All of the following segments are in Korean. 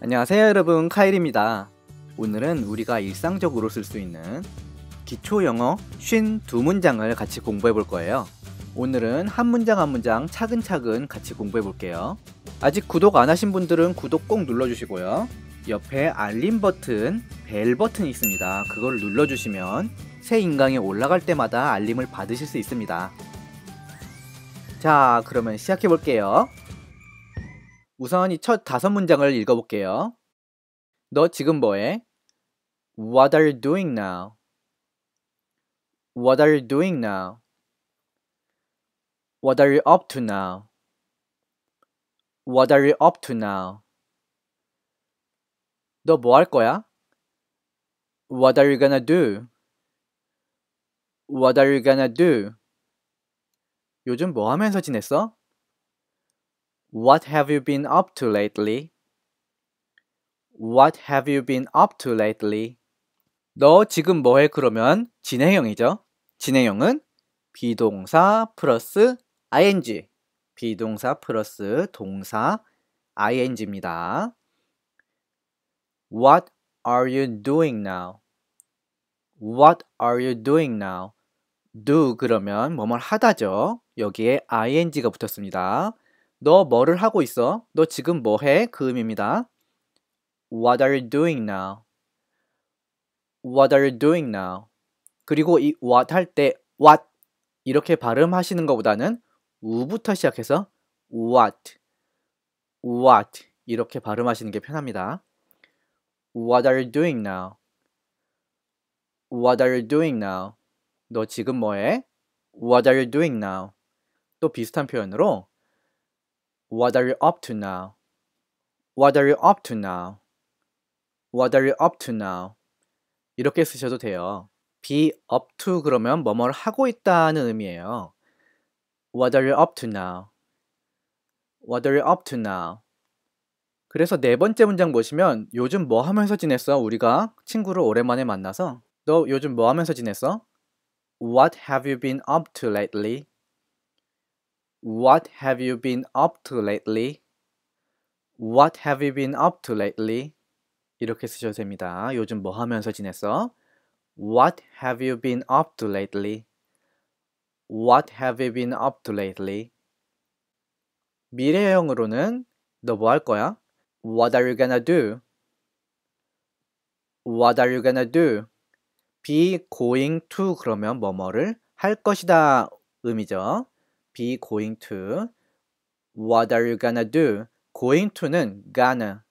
안녕하세요 여러분 카일입니다. 오늘은 우리가 일상적으로 쓸 수 있는 기초 영어 52문장을 같이 공부해 볼 거예요. 오늘은 한 문장 한 문장 차근차근 같이 공부해 볼게요. 아직 구독 안 하신 분들은 구독 꼭 눌러주시고요. 옆에 알림 버튼, 벨 버튼이 있습니다. 그걸 눌러주시면 새 인강에 올라갈 때마다 알림을 받으실 수 있습니다. 자 그러면 시작해 볼게요. 우선 이 첫 다섯 문장을 읽어볼게요. 너 지금 뭐해? What are you doing now? What are you doing now? What are you up to now? What are you up to now? 너 뭐 할 거야? What are you gonna do? What are you gonna do? 요즘 뭐 하면서 지냈어? What have you been up to lately? What have you been up to lately? 너 지금 뭐해 그러면 진행형이죠. 진행형은 비동사 플러스 ing 비동사 플러스 동사 ing입니다. What are you doing now? What are you doing now? do 그러면 뭐 뭘 하다죠. 여기에 ing가 붙었습니다. 너 뭐를 하고 있어? 너 지금 뭐 해? 그 의미입니다. What are you doing now? What are you doing now? 그리고 이 what 할 때 what 이렇게 발음하시는 것보다는 우부터 시작해서 what, what 이렇게 발음하시는 게 편합니다. What are you doing now? What are you doing now? 너 지금 뭐해? What are you doing now? 또 비슷한 표현으로 What are you up to now? What are you up to now? What are you up to now? 이렇게 쓰셔도 돼요. be up to 그러면 뭐뭐를 하고 있다는 의미예요. What are you up to now? What are you up to now? 그래서 네 번째 문장 보시면 요즘 뭐 하면서 지냈어? 우리가 친구를 오랜만에 만나서 너 요즘 뭐 하면서 지냈어? What have you been up to lately? What have you been up to lately? What have you been up to lately? 이렇게 쓰셔도 됩니다. 요즘 뭐 하면서 지냈어? What have you been up to lately? What have you been up to lately? 미래형으로는 너 뭐 할 거야? What are you gonna do? What are you gonna do? be going to 그러면 뭐뭐를 할 것이다 의미죠. be going to? What are you gonna do? going to는 gonna,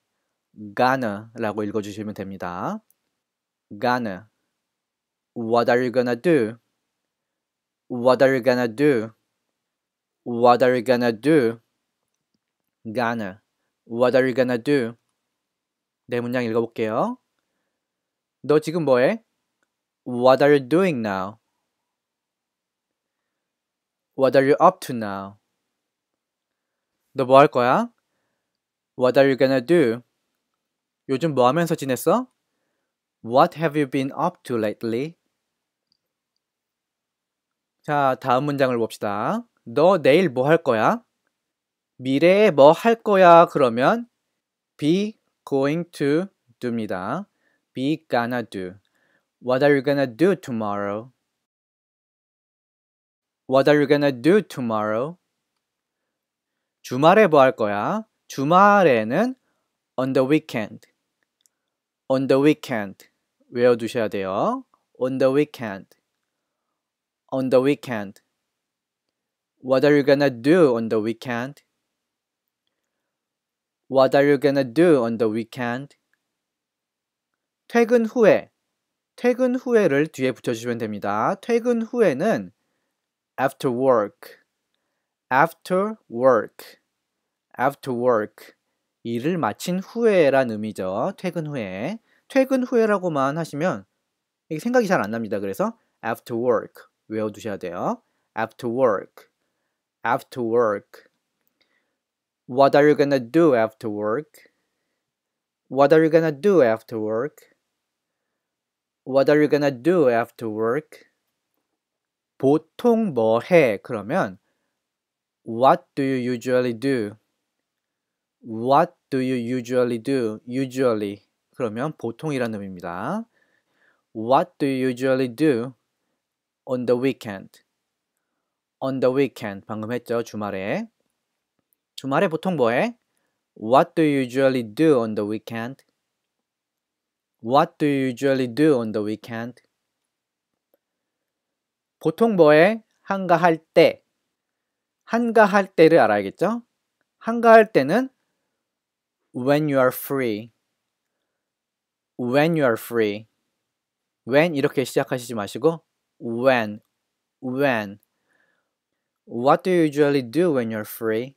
gonna라고 읽어주시면 됩니다. gonna. What are you gonna do? What are you gonna do? What are you gonna do? gonna. What are you gonna do? 내 문장 읽어볼게요. 너 지금 뭐해? What are you doing now? What are you up to now? 너 뭐 할 거야? What are you gonna do? 요즘 뭐 하면서 지냈어? What have you been up to lately? 자, 다음 문장을 봅시다. 너 내일 뭐 할 거야? 미래에 뭐 할 거야? 그러면 be going to do입니다. be gonna do. What are you gonna do tomorrow? What are you gonna do tomorrow? 주말에 뭐 할 거야? 주말에는 on the weekend. on the weekend. 외워두셔야 돼요. on the weekend. on the weekend. What are you gonna do on the weekend? What are you gonna do on the weekend? 퇴근 후에 퇴근 후에를 뒤에 붙여주시면 됩니다. 퇴근 후에는 after work, after work, after work. 일을 마친 후에란 의미죠. 퇴근 후에. 퇴근 후에라고만 하시면 생각이 잘 안 납니다. 그래서 after work 외워두셔야 돼요. after work, after work. What are you gonna do after work? What are you gonna do after work? What are you gonna do after work? 보통 뭐 해? 그러면 What do you usually do? What do you usually do? Usually 그러면 보통이라는 의미입니다. What do you usually do on the weekend? On the weekend 방금 했죠 주말에. 주말에 보통 뭐해? What do you usually do on the weekend? What do you usually do on the weekend? 보통 뭐에 한가할 때 한가할 때를 알아야겠죠? 한가할 때는 when you are free when you are free when 이렇게 시작하시지 마시고 when when what do you usually do when you're free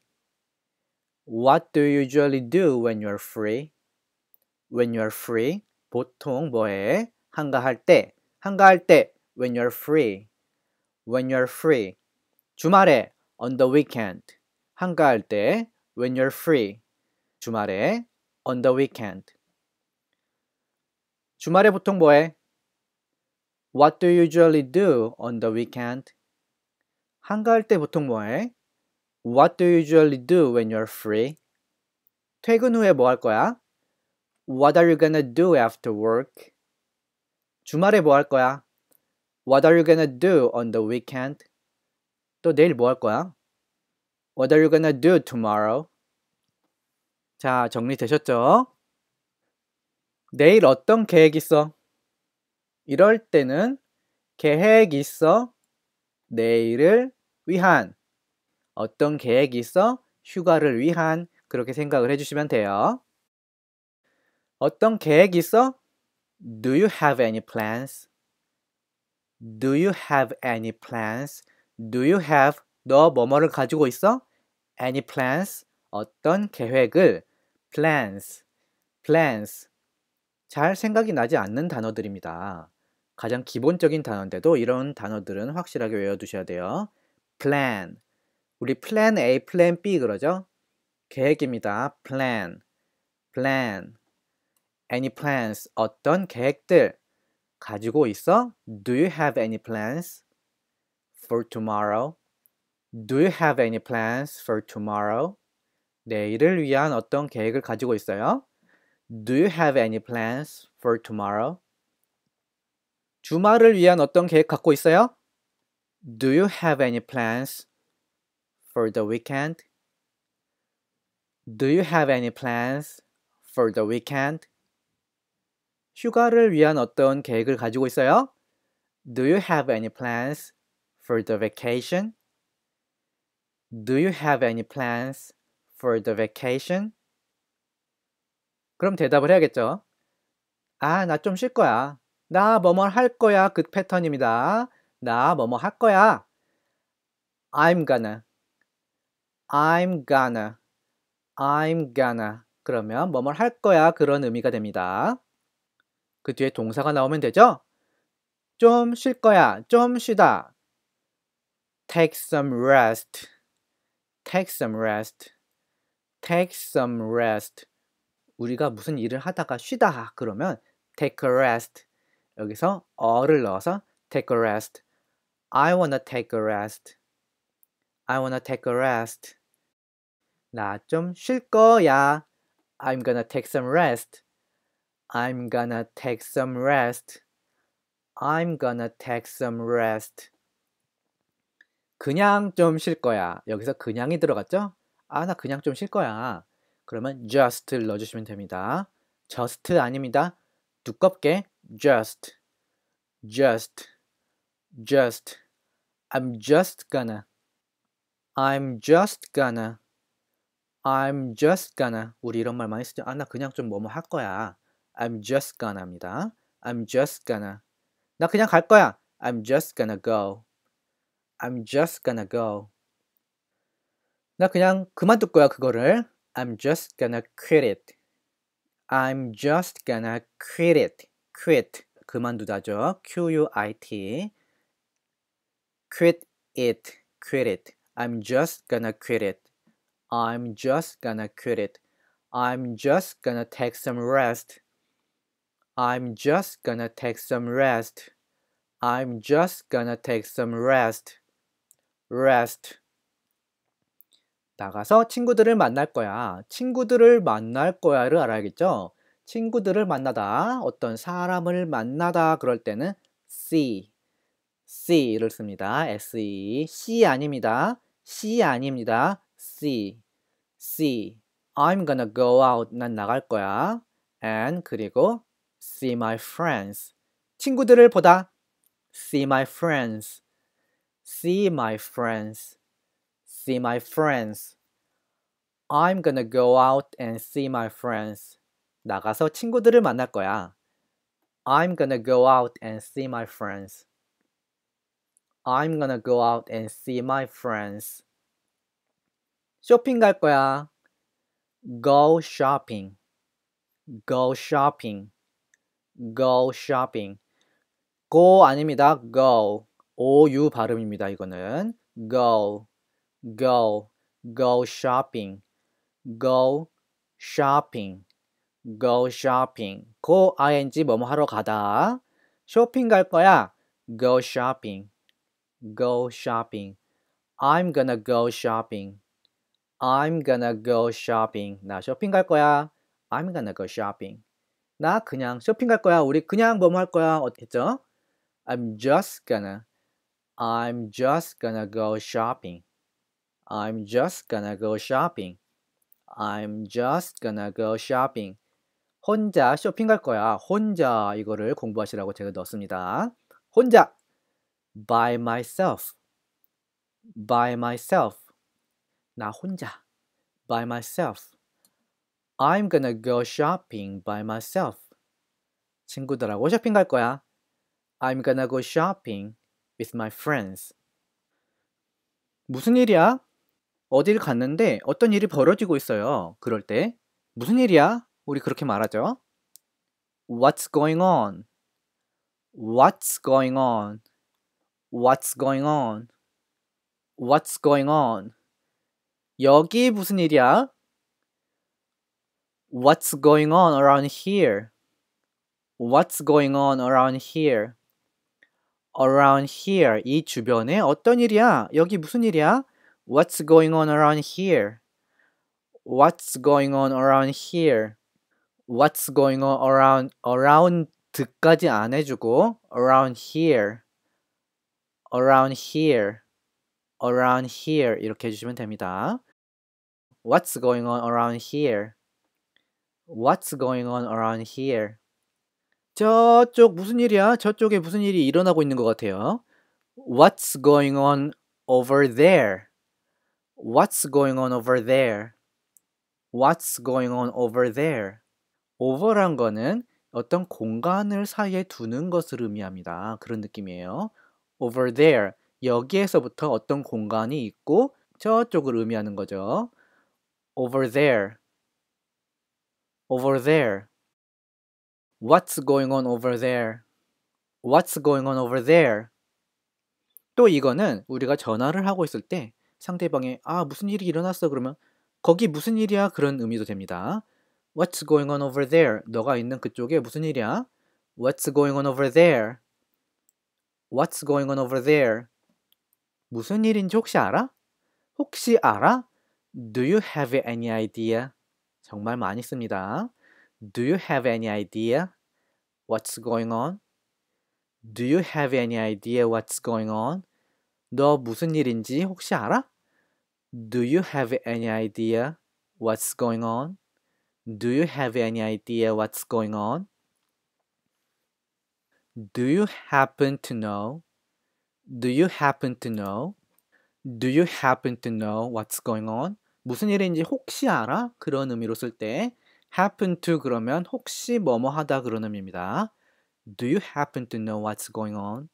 what do you usually do when you're free when you're free 보통 뭐해 한가할 때 한가할 때 when you're free when you're free. 주말에 on the weekend. 한가할 때 when you're free. 주말에 on the weekend. 주말에 보통 뭐해? What do you usually do on the weekend? 한가할 때 보통 뭐해? What do you usually do when you're free? 퇴근 후에 뭐할 거야? What are you gonna do after work? 주말에 뭐할 거야? What are you gonna do on the weekend? 또 내일 뭐 할 거야? What are you gonna do tomorrow? 자, 정리되셨죠? 내일 어떤 계획 있어? 이럴 때는 계획 있어 내일을 위한 어떤 계획 있어 휴가를 위한 그렇게 생각을 해주시면 돼요. 어떤 계획 있어? Do you have any plans? Do you have any plans? Do you have 너 뭐뭐를 가지고 있어? Any plans? 어떤 계획을 plans plans 잘 생각이 나지 않는 단어들입니다. 가장 기본적인 단어인데도 이런 단어들은 확실하게 외워두셔야 돼요. plan 우리 plan A, plan B 그러죠? 계획입니다. plan plan any plans 어떤 계획들 가지고 있어? Do you have any plans for tomorrow? Do you have any plans for tomorrow? 내일을 위한 어떤 계획을 가지고 있어요? Do you have any plans for tomorrow? 주말을 위한 어떤 계획 갖고 있어요? Do you have any plans for the weekend? Do you have any plans for the weekend? 휴가를 위한 어떤 계획을 가지고 있어요? Do you have any plans for the vacation? Do you have any plans for the vacation? 그럼 대답을 해야겠죠. 아, 나 좀 쉴 거야. 나 뭐 뭐 할 거야. 그 패턴입니다. 나 뭐 뭐 할 거야. I'm gonna. I'm gonna. I'm gonna. 그러면 뭐 뭐 할 거야. 그런 의미가 됩니다. 그 뒤에 동사가 나오면 되죠? 좀 쉴 거야. 좀 쉬다. Take some rest. Take some rest. Take some rest. 우리가 무슨 일을 하다가 쉬다 그러면 take a rest. 여기서 어를 넣어서 take a rest. I wanna take a rest. I wanna take a rest. 나 좀 쉴 거야. I'm gonna take some rest. I'm gonna take some rest. I'm gonna take some rest. 그냥 좀 쉴 거야. 여기서 그냥이 들어갔죠? 아, 나 그냥 좀 쉴 거야. 그러면 just를 넣어주시면 됩니다. just 아닙니다. 두껍게 just, just, just. I'm just gonna. I'm just gonna. I'm just gonna. 우리 이런 말 많이 쓰죠? 아, 나 그냥 좀 뭐뭐 할 거야. I'm just gonna입니다. I'm just gonna. 나 그냥 갈 거야. I'm just gonna go. I'm just gonna go. 나 그냥 그만둘 거야, 그거를. I'm just gonna quit it. I'm just gonna quit it. quit. 그만두다죠. Q-U-I-T. quit it. quit it. I'm just gonna quit it. I'm just gonna quit it. I'm just gonna take some rest. I'm just gonna take some rest. I'm just gonna take some rest. rest. 나가서 친구들을 만날 거야. 친구들을 만날 거야를 알아야겠죠? 친구들을 만나다, 어떤 사람을 만나다 그럴 때는 see, see를 씁니다. se, c 아닙니다. c 아닙니다. see, see. I'm gonna go out. 난 나갈 거야. and 그리고 see my friends. 친구들을 보다 see my friends. see my friends. see my friends. I'm gonna go out and see my friends. 나가서 친구들을 만날 거야. I'm gonna go out and see my friends. I'm gonna go out and see my friends. 쇼핑 갈 거야. go shopping. go shopping. go shopping. go 아닙니다. go. ou 발음입니다. 이거는 go go go shopping. go shopping. go shopping. go ing 뭐뭐 하러 가다. 쇼핑 갈 거야. go shopping. go shopping. I'm gonna go shopping. I'm gonna go shopping. 나 쇼핑 갈 거야. I'm gonna go shopping. 나 그냥 쇼핑 갈 거야. 우리 그냥 뭐 뭐 할 거야. 어땠죠? I'm just gonna I'm just gonna go shopping. I'm just gonna go shopping. I'm just gonna go shopping. 혼자 쇼핑 갈 거야. 혼자 이거를 공부하시라고 제가 넣었습니다. 혼자 by myself by myself 나 혼자 by myself I'm gonna go shopping by myself. 친구들하고 쇼핑 갈 거야. I'm gonna go shopping with my friends. 무슨 일이야? 어딜 갔는데 어떤 일이 벌어지고 있어요. 그럴 때 무슨 일이야? 우리 그렇게 말하죠. What's going on? What's going on? What's going on? What's going on? 여기 무슨 일이야? What's going on around here? What's going on around here? Around here. 이 주변에 어떤 일이야? 여기 무슨 일이야? What's going on around here? What's going on around here? What's going on around around까지 안 해주고 around here, around here, around here 이렇게 해주시면 됩니다. What's going on around here? What's going on around here? 저쪽 무슨 일이야? 저쪽에 무슨 일이 일어나고 있는 것 같아요. What's going on over there? What's going on over there? What's going on over there? over란 거는 어떤 공간을 사이에 두는 것을 의미합니다. 그런 느낌이에요. over there. 여기에서부터 어떤 공간이 있고 저쪽을 의미하는 거죠. over there. over there? What's going on over there? What's going on over there? 또 이거는 우리가 전화를 하고 있을 때 상대방이 아 무슨 일이 일어났어 그러면 거기 무슨 일이야 그런 의미도 됩니다. What's going on over there? 너가 있는 그쪽에 무슨 일이야? What's going on over there? What's going on over there? 무슨 일인지 혹시 알아? 혹시 알아? Do you have any idea? 정말 많이 씁니다. Do you have any idea what's going on? Do you have any idea what's going on? 너 무슨 일인지 혹시 알아? Do you have any idea what's going on? Do you have any idea what's going on? Do you happen to know? Do you happen to know? Do you happen to know what's going on? 무슨 일인지 혹시 알아? 그런 의미로 쓸 때 happen to 그러면 혹시 뭐뭐 하다 그런 의미입니다. Do you happen to know what's going on?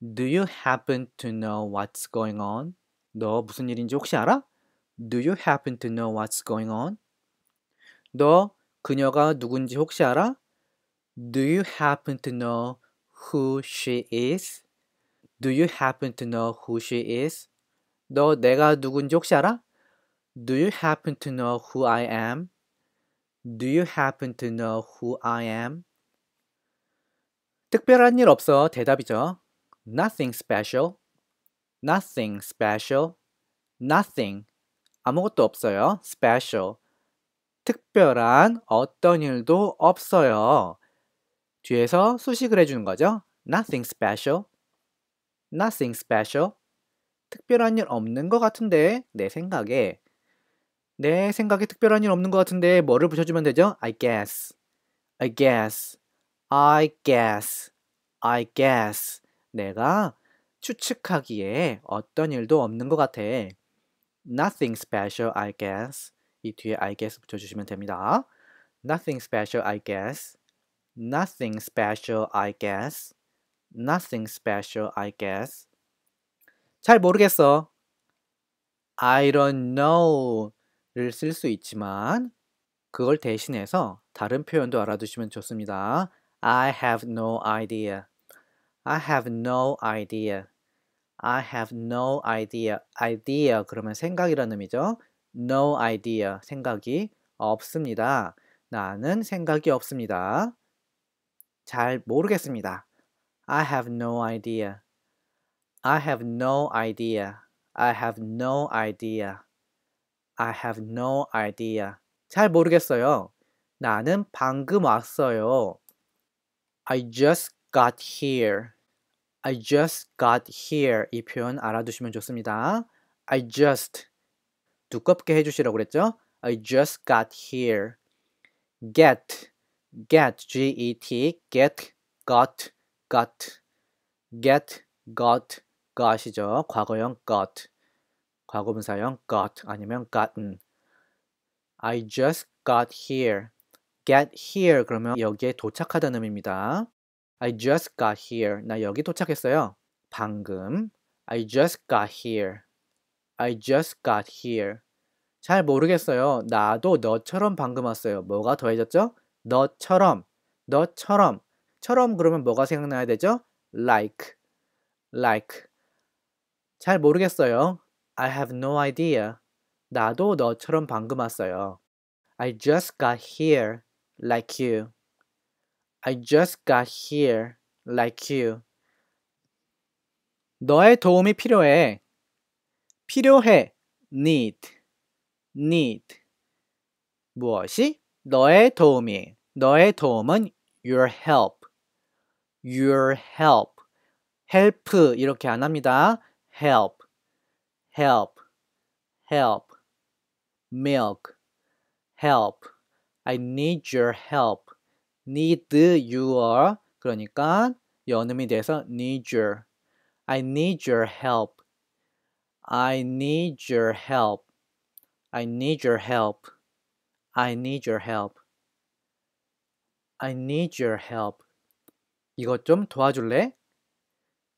Do you happen to know what's going on? 너 무슨 일인지 혹시 알아? Do you happen to know what's going on? 너 그녀가 누군지 혹시 알아? Do you happen to know who she is? Do you happen to know who she is? 너 내가 누군지 혹시 알아? Do you happen to know who I am? Do you happen to know who I am? 특별한 일 없어 대답이죠. Nothing special. Nothing special. Nothing. 아무것도 없어요. Special. 특별한 어떤 일도 없어요. 뒤에서 수식을 해주는 거죠. Nothing special. Nothing special. 특별한 일 없는 것 같은데 내 생각에 내 생각에 특별한 일 없는 것 같은데 뭐를 붙여주면 되죠? I guess, I guess, I guess, I guess. 내가 추측하기에 어떤 일도 없는 것 같아. Nothing special, I guess. 이 뒤에 I guess 붙여주시면 됩니다. Nothing special, I guess. Nothing special, I guess. Nothing special, I guess. 잘 모르겠어. I don't know. 를쓸수 있지만 그걸 대신해서 다른 표현도 알아두시면 좋습니다. I have no idea. I have no idea. I have no idea. idea 그러면 생각이라는 의미죠. no idea 생각이 없습니다. 나는 생각이 없습니다. 잘 모르겠습니다. I have no idea. I have no idea. I have no idea. I have no idea. 잘 모르겠어요. 나는 방금 왔어요. I just got here. I just got here. 이 표현 알아두시면 좋습니다. I just 두껍게 해주시라고 그랬죠? I just got here. get, get, G-E-T, get, got, got, get, got, got이죠. 과거형 got. 과거분사형 got 아니면 gotten. I just got here. get here 그러면 여기에 도착하다는 의미입니다. I just got here. 나 여기 도착했어요. 방금. I just got here. I just got here. 잘 모르겠어요. 나도 너처럼 방금 왔어요. 뭐가 더해졌죠? 너처럼. 너처럼. 처럼 그러면 뭐가 생각나야 되죠? like. like. 잘 모르겠어요. I have no idea. 나도 너처럼 방금 왔어요. I just got here like you. I just got here like you. 너의 도움이 필요해. 필요해. need. need. 무엇이? 너의 도움이. 너의 도움은 your help. your help. help 이렇게 안 합니다. help. help, help, milk, help. I need your help. need your 그러니까 연음이 돼서 need your I need your help. I need your help. I need your help. I need your help. I need your help. 이것 좀 도와줄래?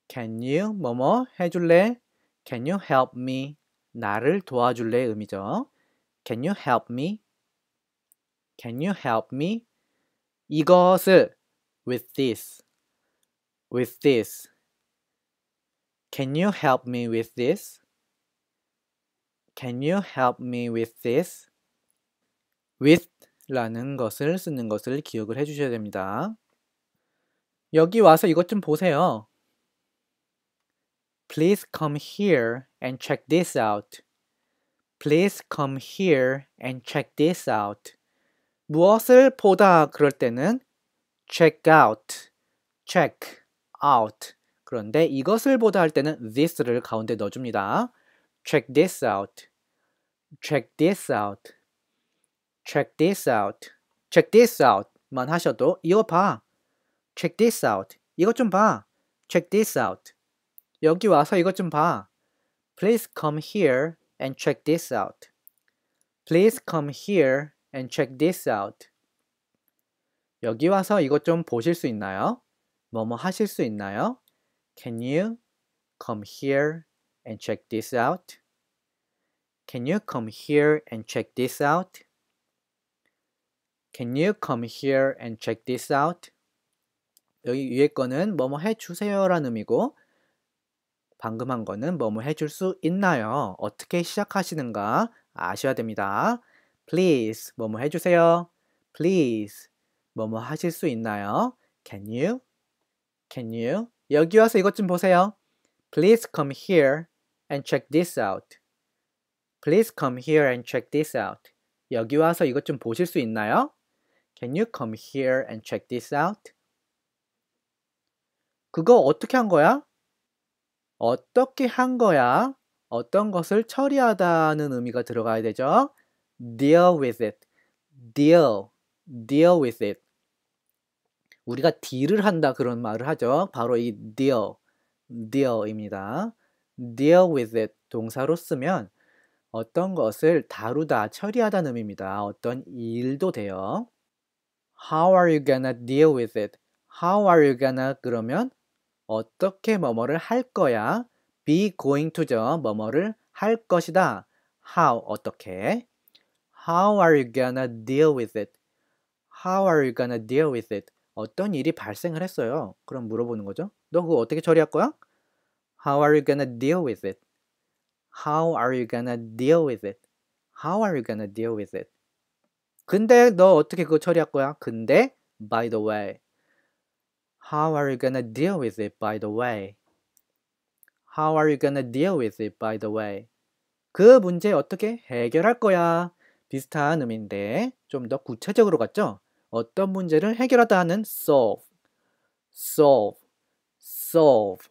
Can you 뭐뭐 해줄래? Can you help me? 나를 도와줄래 의미죠. Can you help me? Can you help me? 이것을 with this with this Can you help me with this? Can you help me with this? with 라는 것을 쓰는 것을 기억을 해 주셔야 됩니다. 여기 와서 이것 좀 보세요. Please come here and check this out. Please come here and check this out. 무엇을 보다 그럴 때는 check out, check out. 그런데 이것을 보다 할 때는 this를 가운데 넣어줍니다. check this out, check this out, check this out, check this out만 하셔도 이거 봐, check this out, 이것 좀 봐, check this out. 여기 와서 이것 좀 봐. Please come here and check this out. Please come here and check this out. 여기 와서 이것 좀 보실 수 있나요? 뭐 뭐 하실 수 있나요? Can you come here and check this out? Can you come here and check this out? Can you come here and check this out? 여기 위에 거는 뭐 뭐 해주세요 라는 의미고 방금 한 거는 뭐뭐 해줄 수 있나요? 어떻게 시작하시는가 아셔야 됩니다. Please 뭐뭐 해주세요. Please 뭐뭐 하실 수 있나요? Can you? Can you? 여기 와서 이것 좀 보세요. Please come here and check this out. Please come here and check this out. 여기 와서 이것 좀 보실 수 있나요? Can you come here and check this out? 그거 어떻게 한 거야? 어떻게 한 거야? 어떤 것을 처리하다는 의미가 들어가야 되죠. deal with it. deal. deal with it. 우리가 딜을 한다 그런 말을 하죠. 바로 이 deal. deal입니다. deal with it 동사로 쓰면 어떤 것을 다루다, 처리하다는 의미입니다. 어떤 일도 돼요. How are you gonna deal with it? How are you gonna 그러면 어떻게 뭐뭐를 할 거야. be going to죠. 뭐뭐를 할 것이다. how 어떻게? how are you gonna deal with it? how are you gonna deal with it? 어떤 일이 발생을 했어요. 그럼 물어보는 거죠. 너 그거 어떻게 처리할 거야? how are you gonna deal with it? how are you gonna deal with it? how are you gonna deal with it? 근데 너 어떻게 그거 처리할 거야? 근데 by the way How are you gonna deal with it by the way? How are you gonna deal with it by the way? 그 문제 어떻게 해결할 거야? 비슷한 의미인데 좀 더 구체적으로 갔죠? 어떤 문제를 해결하다는 solve, solve, solve.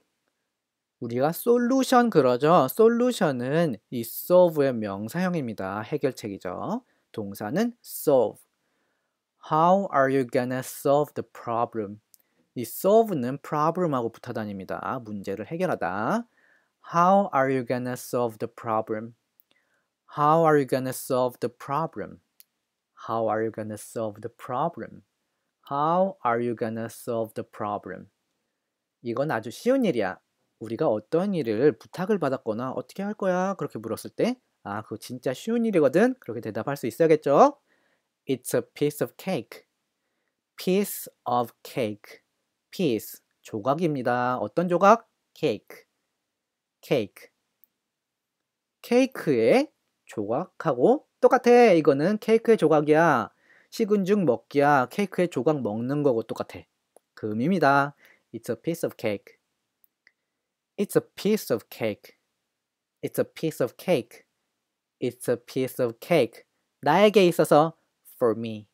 우리가 solution 그러죠? s o l u t i o n 은이 solve의 명사형입니다. 해결책이죠. 동사는 solve. How are you gonna solve the problem? 이 solve는 problem하고 붙어다닙니다. 문제를 해결하다. How are you gonna solve the problem? How are you gonna solve the problem? How are you gonna solve the problem? How are you gonna solve the problem? 이건 아주 쉬운 일이야. 우리가 어떤 일을 부탁을 받았거나 어떻게 할 거야? 그렇게 물었을 때, 아, 그거 진짜 쉬운 일이거든? 그렇게 대답할 수 있어야겠죠? It's a piece of cake. Piece of cake. p 스 조각입니다. 어떤 조각? 케이크. 케이크. 케이크의 조각하고 똑같아. 이거는 케이크의 조각이야. 식은 죽 먹기야. 케이크의 조각 먹는 거고 똑같아. 금입니다 It's a piece of cake. It's a piece of cake. It's a piece of cake. It's a piece of cake. 나에게 있어서 for me.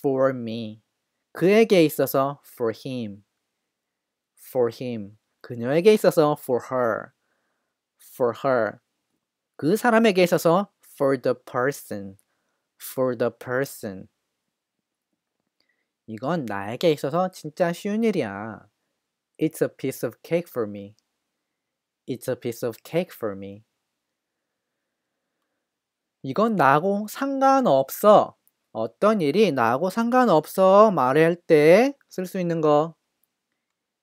for me. 그에게 있어서 for him, for him. 그녀에게 있어서 for her, for her. 그 사람에게 있어서 for the person, for the person. 이건 나에게 있어서 진짜 쉬운 일이야. It's a piece of cake for me. It's a piece of cake for me. 이건 나하고 상관없어. 어떤 일이 나하고 상관없어 말할 때 쓸 수 있는 거.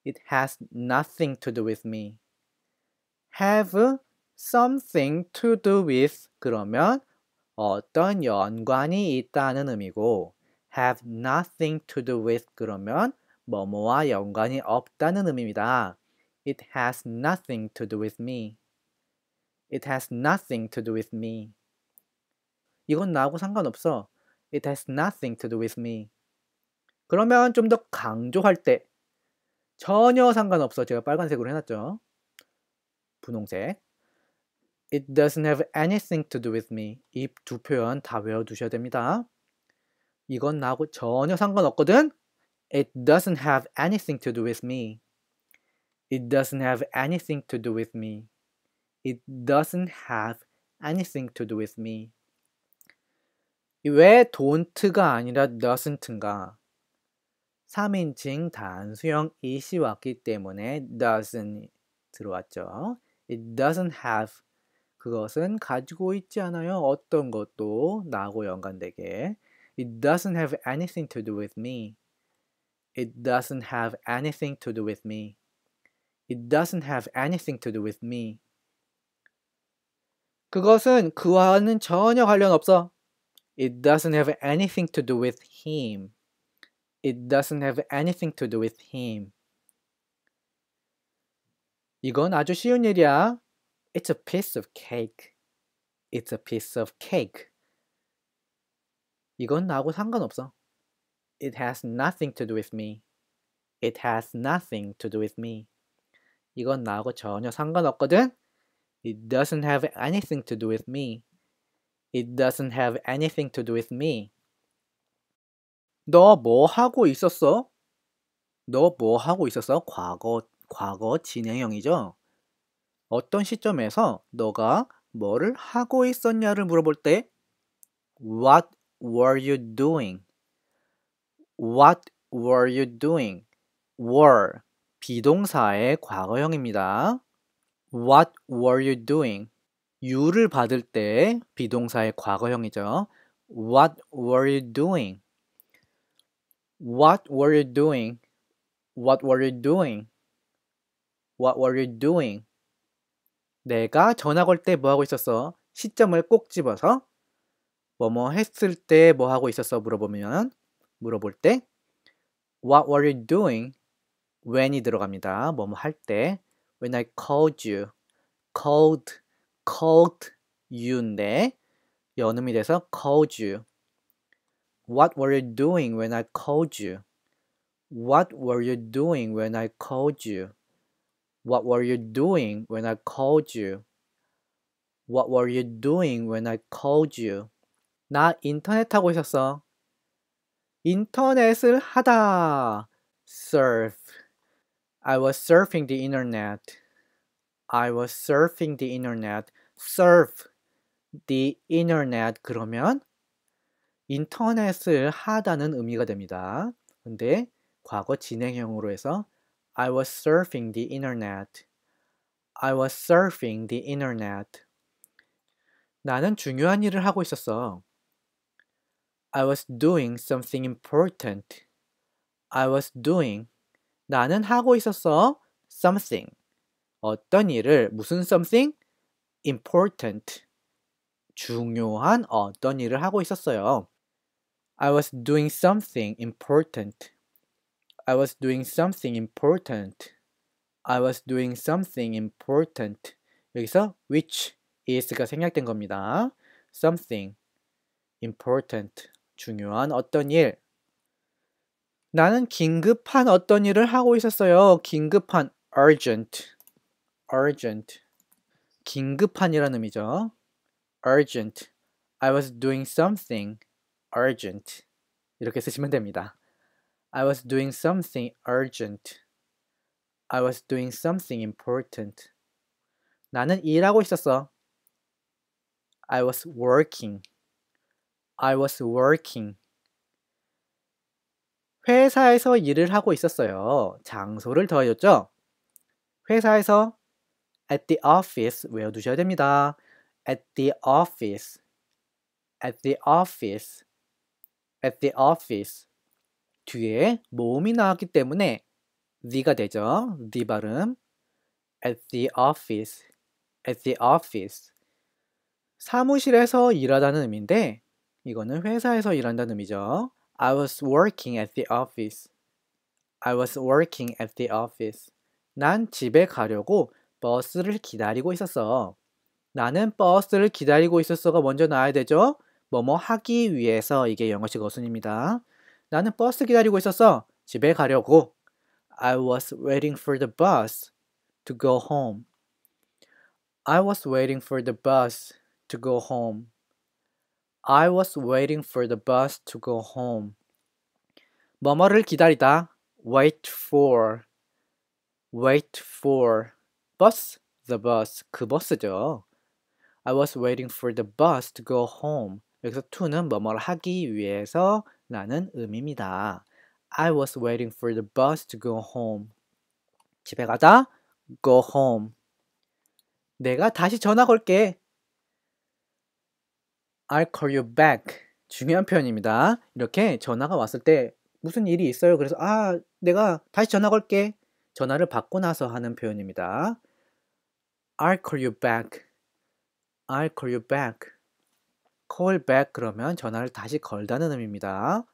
It has nothing to do with me. have something to do with 그러면 어떤 연관이 있다는 의미고 have nothing to do with 그러면 뭐뭐와 연관이 없다는 의미입니다. It has nothing to do with me. It has nothing to do with me. 이건 나하고 상관없어. It has nothing to do with me. 그러면 좀 더 강조할 때 전혀 상관없어. 제가 빨간색으로 해놨죠. 분홍색. It doesn't have anything to do with me. 이 두 표현 다 외워두셔야 됩니다. 이건 나하고 전혀 상관없거든. It doesn't have anything to do with me. It doesn't have anything to do with me. It doesn't have anything to do with me. 왜 don't가 아니라 doesn't인가? 3인칭 단수형 이시 왔기 때문에 doesn't 들어왔죠. It doesn't have. 그것은 가지고 있지 않아요. 어떤 것도 나하고 연관되게. It doesn't have anything to do with me. It doesn't have anything to do with me. It doesn't have anything to do with me. 그것은 그와는 전혀 관련 없어. It doesn't have anything to do with him. It doesn't have anything to do with him. 이건 아주 쉬운 일이야. It's a piece of cake. It's a piece of cake. 이건 나하고 상관없어. It has nothing to do with me. It has nothing to do with me. 이건 나하고 전혀 상관없거든. It doesn't have anything to do with me. It doesn't have anything to do with me. 너 뭐 하고 있었어? 너 뭐 하고 있었어? 과거, 과거 진행형이죠? 어떤 시점에서 너가 뭐를 하고 있었냐를 물어볼 때 What were you doing? What were you doing? were 비동사의 과거형입니다. What were you doing? you를 받을 때 비동사의 과거형이죠. What were you doing? What were you doing? What were you doing? What were you doing? 내가 전화 걸 때 뭐하고 있었어? 시점을 꼭 집어서 뭐 뭐 했을 때 뭐하고 있었어 물어보면 물어볼 때 What were you doing? when이 들어갑니다. 뭐뭐 할 때 When I called you, called called you인데 연음이 돼서 called you. What were you doing when I called you? What were you doing when I called you? What were you doing when I called you? What were you doing when I called you? 나 인터넷 하고 있었어. 인터넷을 하다. surf. I was surfing the internet. I was surfing the internet. surf the internet 그러면 인터넷을 하다는 의미가 됩니다. 근데 과거 진행형으로 해서 I was surfing the internet. I was surfing the internet. 나는 중요한 일을 하고 있었어. I was doing something important. I was doing. 나는 하고 있었어. something. 어떤 일을 무슨 something important 중요한 어떤 일을 하고 있었어요. I was doing something important. I was doing something important. I was doing something important. 여기서 which is가 생략된 겁니다. something important 중요한 어떤 일 나는 긴급한 어떤 일을 하고 있었어요. 긴급한 urgent urgent. 긴급한이라는 의미죠. urgent. I was doing something urgent. 이렇게 쓰시면 됩니다. I was doing something urgent. I was doing something important. 나는 일하고 있었어. I was working. I was working. 회사에서 일을 하고 있었어요. 장소를 더해줬죠? 회사에서 at the office 외워두셔야 됩니다. at the office, at the office, at the office 뒤에 모음이 나왔기 때문에 the가 되죠. the 발음 at the office, at the office 사무실에서 일하다는 의미인데 이거는 회사에서 일한다는 의미죠. I was working at the office. I was working at the office. 난 집에 가려고 버스를 기다리고 있었어. 나는 버스를 기다리고 있었어가 먼저 나와야 되죠. 뭐뭐 하기 위해서 이게 영어식 어순입니다. 나는 버스 기다리고 있었어. 집에 가려고. I was waiting for the bus to go home. I was waiting for the bus to go home. I was waiting for the bus to go home. 뭐뭐를 기다리다. wait for wait for bus, the bus, 그 버스죠. I was waiting for the bus to go home. 여기서 to는 뭐뭐를 하기 위해서 라는 의미입니다. I was waiting for the bus to go home. 집에 가자. go home. 내가 다시 전화 걸게. I'll call you back. 중요한 표현입니다. 이렇게 전화가 왔을 때 무슨 일이 있어요. 그래서 아, 내가 다시 전화 걸게. 전화를 받고 나서 하는 표현입니다. I'll call you back. I'll call you back. call back 그러면 전화를 다시 걸다는 의미입니다.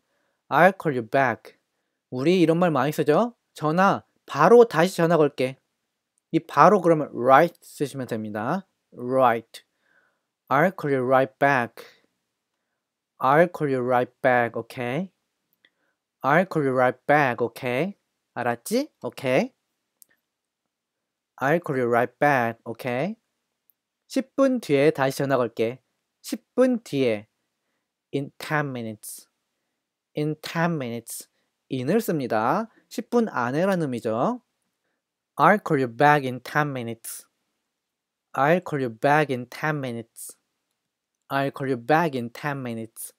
I'll call you back. 우리 이런 말 많이 쓰죠? 전화, 바로 다시 전화 걸게. 이 바로 그러면 right 쓰시면 됩니다. right. I'll call you right back. I'll call you right back, okay? I'll call you right back, okay? 알았지? okay? I'll call you right back, okay? 10분 뒤에 다시 전화 걸게. 10분 뒤에. In 10 minutes. In 10 minutes. in을 씁니다. 10분 안에라는 의미죠. I'll call you back in 10 minutes. I'll call you back in 10 minutes. I'll call you back in 10 minutes.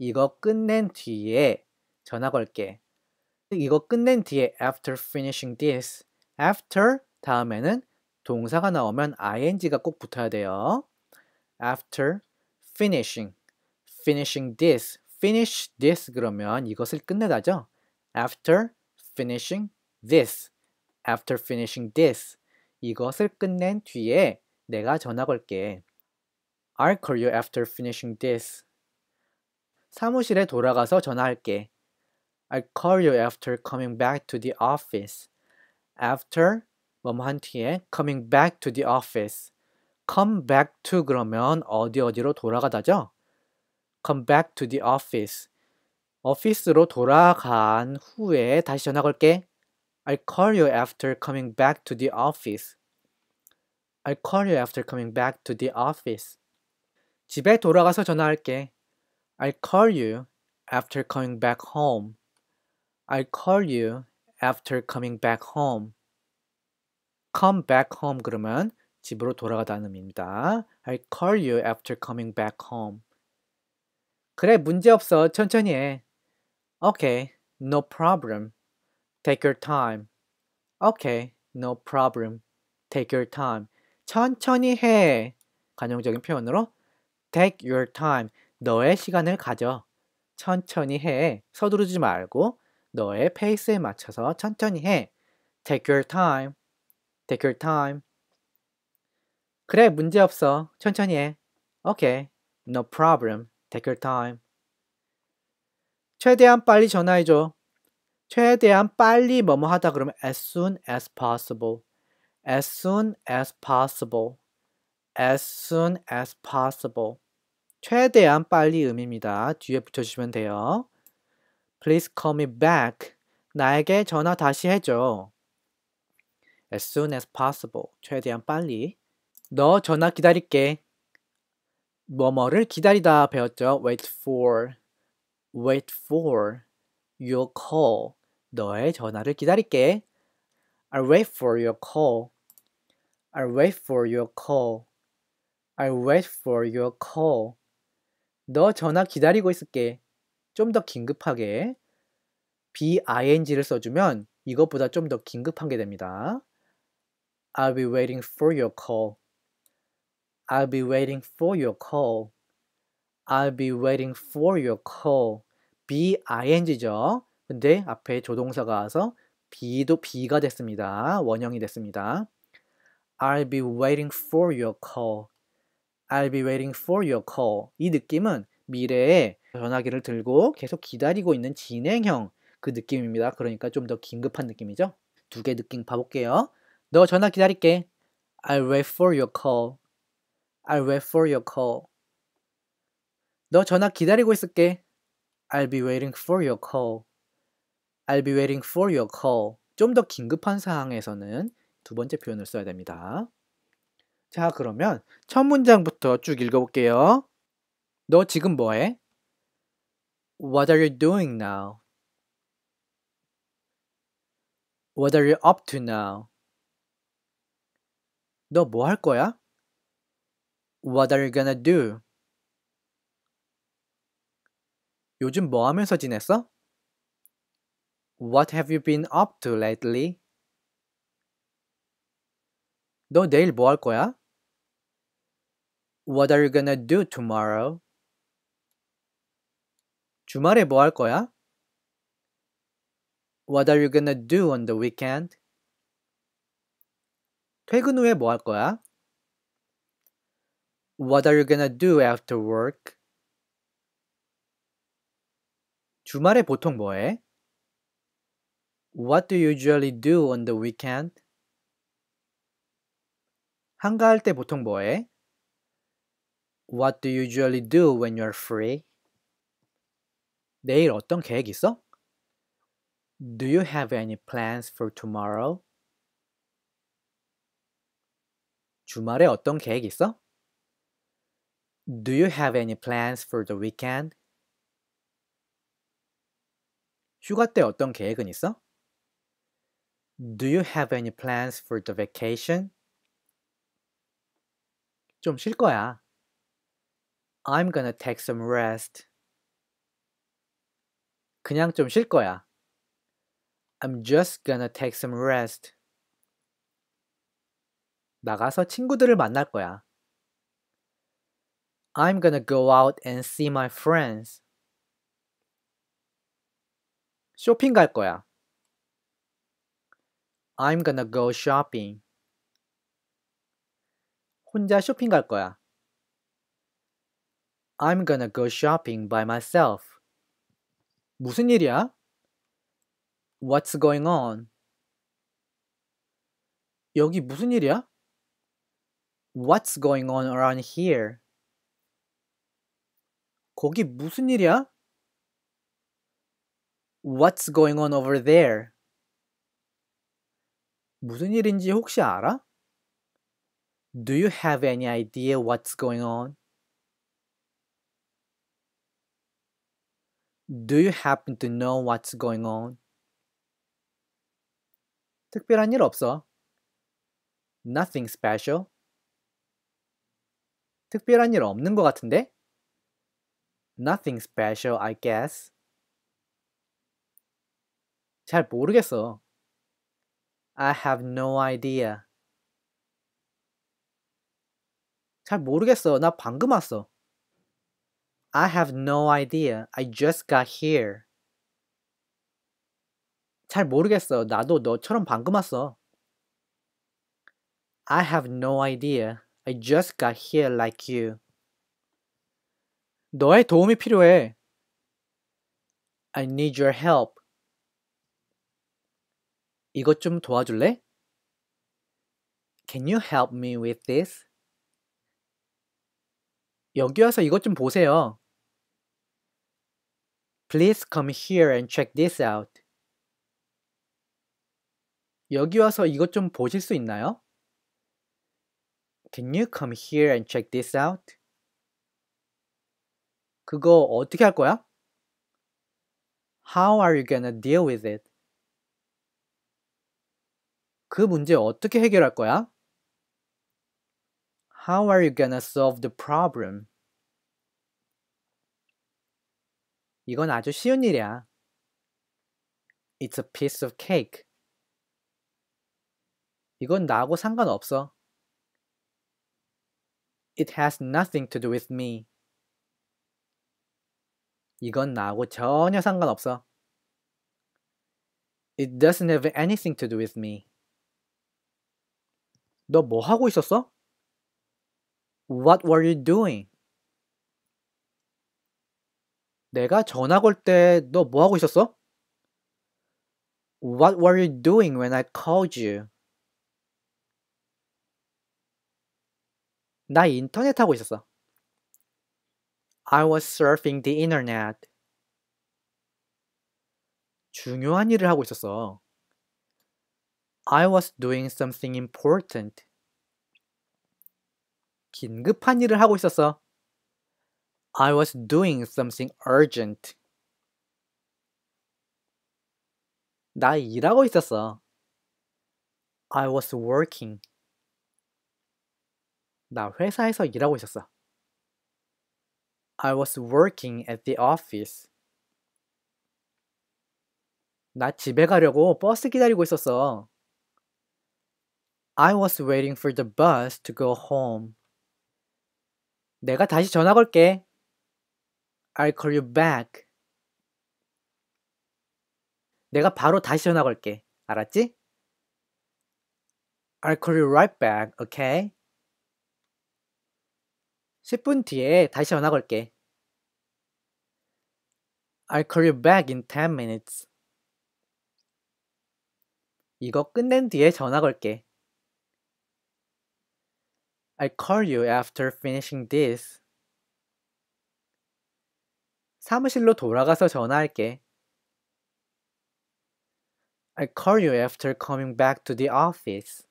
이거 끝낸 뒤에 전화 걸게. 이거 끝낸 뒤에 after finishing this. after 다음에는 동사가 나오면 ing가 꼭 붙어야 돼요. after finishing, finishing this, finish this 그러면 이것을 끝내다죠. after finishing this, after finishing this 이것을 끝낸 뒤에 내가 전화 걸게. I'll call you after finishing this. 사무실에 돌아가서 전화할게. I'll call you after coming back to the office. After 뭐뭐 한 뒤에 coming back to the office. come back to 그러면 어디 어디로 돌아가다죠? come back to the office. 오피스로 돌아간 후에 다시 전화 걸게. I'll call you after coming back to the office. I'll call you after coming back to the office. 집에 돌아가서 전화할게. I'll call you after coming back home. I'll call you after coming back home. come back home 그러면 집으로 돌아가다는 의미입니다. I call you after coming back home. 그래 문제없어 천천히 해. Okay, no problem. Take your time. Okay, no problem. Take your time. 천천히 해. 관용적인 표현으로 take your time. 너의 시간을 가져. 천천히 해. 서두르지 말고 너의 페이스에 맞춰서 천천히 해. Take your time. Take your time. 그래, 문제없어. 천천히 해. Okay, no problem. Take your time. 최대한 빨리 전화해줘. 최대한 빨리 뭐뭐 하다 그러면 as soon as possible. as soon as possible. as soon as possible. 최대한 빨리 음입니다. 뒤에 붙여주시면 돼요. Please call me back. 나에게 전화 다시 해줘. as soon as possible. 최대한 빨리. 너 전화 기다릴게. 뭐뭐를 기다리다 배웠죠. wait for, wait for your call. 너의 전화를 기다릴게. I'll wait for your call. I'll wait for your call. I'll wait for your call. 너 전화 기다리고 있을게. 좀 더 긴급하게. be ing를 써주면 이것보다 좀 더 긴급한 게 됩니다. I'll be waiting for your call. I'll be waiting for your call. I'll be waiting for your call. be ing죠. 근데 앞에 조동사가 와서 be도 be가 됐습니다. 원형이 됐습니다. I'll be waiting for your call. I'll be waiting for your call. 이 느낌은 미래에 전화기를 들고 계속 기다리고 있는 진행형 그 느낌입니다. 그러니까 좀 더 긴급한 느낌이죠. 두 개 느낌 봐볼게요. 너 전화 기다릴게. I'll wait for your call. I'll wait for your call. 너 전화 기다리고 있을게. I'll be waiting for your call. I'll be waiting for your call. 좀 더 긴급한 상황에서는 두 번째 표현을 써야 됩니다. 자, 그러면 첫 문장부터 쭉 읽어볼게요. 너 지금 뭐해? What are you doing now? What are you up to now? 너뭐할 거야? What are you gonna do? 요즘 뭐 하면서 지냈어? What have you been up to lately? 너 내일 뭐 할 거야? What are you gonna do tomorrow? 주말에 뭐 할 거야? What are you gonna do on the weekend? 퇴근 후에 거야? What are you gonna do after work? 주말에 보통 뭐 해? What do you usually do on the weekend? 한가할 때 보통 뭐 해? What do you usually do when you're free? 내일 어떤 계획 있어? Do you have any plans for tomorrow? 주말에 어떤 계획 있어? Do you have any plans for the weekend? 휴가 때 어떤 계획은 있어? Do you have any plans for the vacation? 좀 쉴 거야. I'm gonna take some rest. 그냥 좀 쉴 거야. I'm just gonna take some rest. 나가서 친구들을 만날 거야. I'm gonna go out and see my friends. 쇼핑 갈 거야. I'm gonna go shopping. 혼자 쇼핑 갈 거야. I'm gonna go shopping by myself. 무슨 일이야? What's going on? 여기 무슨 일이야? What's going on around here? 거기 무슨 일이야? What's going on over there? 무슨 일인지 혹시 알아? Do you have any idea what's going on? Do you happen to know what's going on? 특별한 일 없어. Nothing special. 특별한 일 없는 것 같은데? Nothing special, I guess. 잘 모르겠어. I have no idea. 잘 모르겠어. 나 방금 왔어. I have no idea. I just got here. 잘 모르겠어. 나도 너처럼 방금 왔어. I have no idea. I just got here like you. 너의 도움이 필요해. I need your help. 이것 좀 도와줄래? Can you help me with this? 여기 와서 이것 좀 보세요. Please come here and check this out. 여기 와서 이것 좀 보실 수 있나요? Can you come here and check this out? 그거 어떻게 할 거야? How are you gonna deal with it? 그 문제 어떻게 해결할 거야? How are you gonna solve the problem? 이건 아주 쉬운 일이야. It's a piece of cake. 이건 나하고 상관없어. It has nothing to do with me. 이건 나하고 전혀 상관없어. It doesn't have anything to do with me. 너 뭐 하고 있었어? What were you doing? 내가 전화 걸 때 너 뭐 하고 있었어? What were you doing when I called you? 나 인터넷 하고 있었어. I was surfing the internet. 중요한 일을 하고 있었어. I was doing something important. 긴급한 일을 하고 있었어. I was doing something urgent. 나 일하고 있었어. I was working. 나 회사에서 일하고 있었어. I was working at the office. 나 집에 가려고 버스 기다리고 있었어. I was waiting for the bus to go home. 내가 다시 전화 걸게. I'll call you back. 내가 바로 다시 전화 걸게. 알았지? I'll call you right back, okay? 10분 뒤에 다시 전화 걸게. I'll call you back in 10 minutes. 이거 끝낸 뒤에 전화 걸게. I'll call you after finishing this. 사무실로 돌아가서 전화할게. I'll call you after coming back to the office.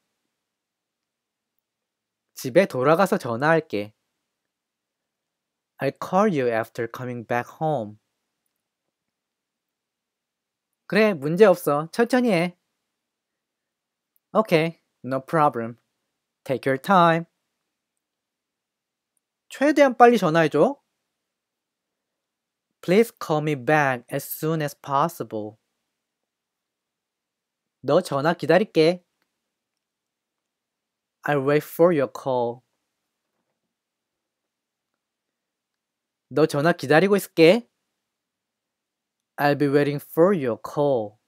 집에 돌아가서 전화할게. I'll call you after coming back home. 그래, 문제없어. 천천히 해. Okay, no problem. Take your time. 최대한 빨리 전화해줘. Please call me back as soon as possible. 너 전화 기다릴게. I'll wait for your call. 너 전화 기다리고 있을게. I'll be waiting for your call.